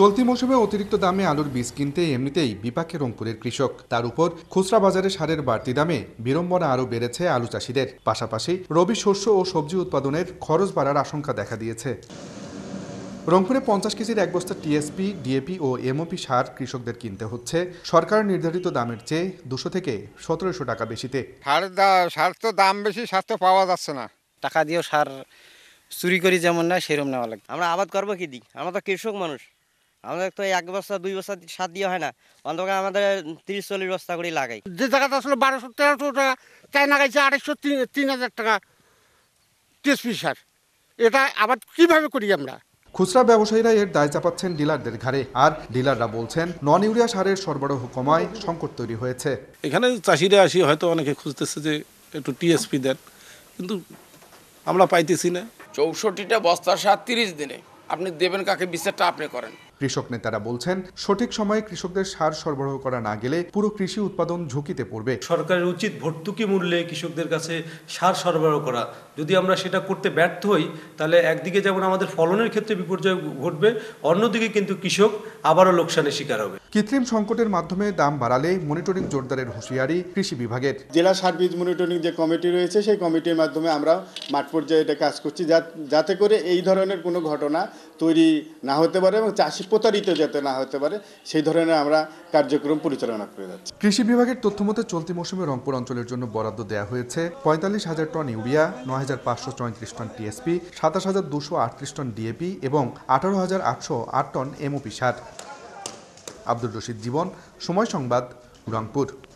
চলতি মৌসুমে অতিরিক্ত দামে আলুর বীজ কিনতে এমনিতেই বিপাকে রংপুরের কৃষক তার উপর খুচরা বাজারে সারের বাড়তি দামে বিড়ম্বনা আরও বেড়েছে আলু চাষিদের পাশাপাশি রবি শস্য ও সবজি উৎপাদনের খরচ বাড়ার আশঙ্কা দেখা দিয়েছে রংপুরে পঞ্চাশ কেজির এক বস্তা টিএসপি ডিএপি ও এমওপি সার কৃষকদের কিনতে হচ্ছে সরকার নির্ধারিত দামের চেয়ে দুশো থেকে সতেরোশো টাকা বেশিতে সার সার তো দাম বেশি সার তো পাওয়া যাচ্ছে না টাকা দিয়েও সার চুরি করি যেমন না সেরম নেওয়া লাগে আমরা আবাদ করবো কি দিই আমরা তো কৃষক মানুষ আমাদের তো এক বস্তা দুই বস্তা সার দিয়ে হয় না অন্তত আমাদের তিরিশ চল্লিশ বস্তা করে লাগাই যে জায়গাতে আসলে বারোশো তেরোশো টাকা তাই লাগাইছে আড়াইশো তিন হাজার টাকা টিএসপি সার এটা আবার কিভাবে করি আমরা খুচরা ব্যবসায়ীরা এর দায় চাপাচ্ছেন ডিলারদের ঘাড়ে আর ডিলাররা বলছেন নন ইউরিয়া সারের সরবরাহ কমায় সংকট তৈরি হয়েছে এখানে চাষিরা আসি হয়তো অনেকে খুঁজতেছে যে একটু টিএসপি দেন কিন্তু আমরা পাইতেছি না চৌষট্টিটা বস্তার সাত তিরিশ দিনে আপনি দেবেন কাকে বিচারটা আপনি করেন কৃষক নেতারা বলছেন সঠিক সময়ে কৃষকদের সার সরবরাহ করা না গেলে পুরো কৃষি উৎপাদন ঝুঁকিতে পড়বে সরকারের উচিত ভর্তুকি মূল্যে কৃষকদের কাছে সার সরবরাহ করা যদি আমরা সেটা করতে ব্যর্থ হই তাহলে একদিকে যেমন আমাদের ফলনের ক্ষেত্রে বিপর্যয় ঘটবে অন্যদিকে কিন্তু কৃষক আবারও লোকসানের শিকার হবে কৃত্রিম সংকটের মাধ্যমে দাম বাড়ালে মনিটরিং জোরদারের হুঁশিয়ারি কৃষি বিভাগের জেলা সার বীজ মনিটরিং যে কমিটি রয়েছে সেই কমিটির মাধ্যমে আমরা মাঠ পর্যায়ে এটা কাজ করছি যাতে করে এই ধরনের কোনো ঘটনা তৈরি না হতে পারে এবং চাষি প্রতারিত যাতে না হতে পারে সেই ধরনের আমরা কার্যক্রম পরিচালনা করে যাচ্ছি কৃষি বিভাগের তথ্য মতে চলতি মৌসুমে রংপুর অঞ্চলের জন্য বরাদ্দ দেওয়া হয়েছে পঁয়তাল্লিশ হাজার টন ইউরিয়া নয় হাজার পাঁচশো চৌত্রিশ টন টিএসপি সাতাশ হাজার দুশো আটত্রিশ টন ডিএপি এবং আঠারো হাজার আটশো আট টন এমওপি সার আব্দুর রশিদ জীবন সময় সংবাদ রংপুর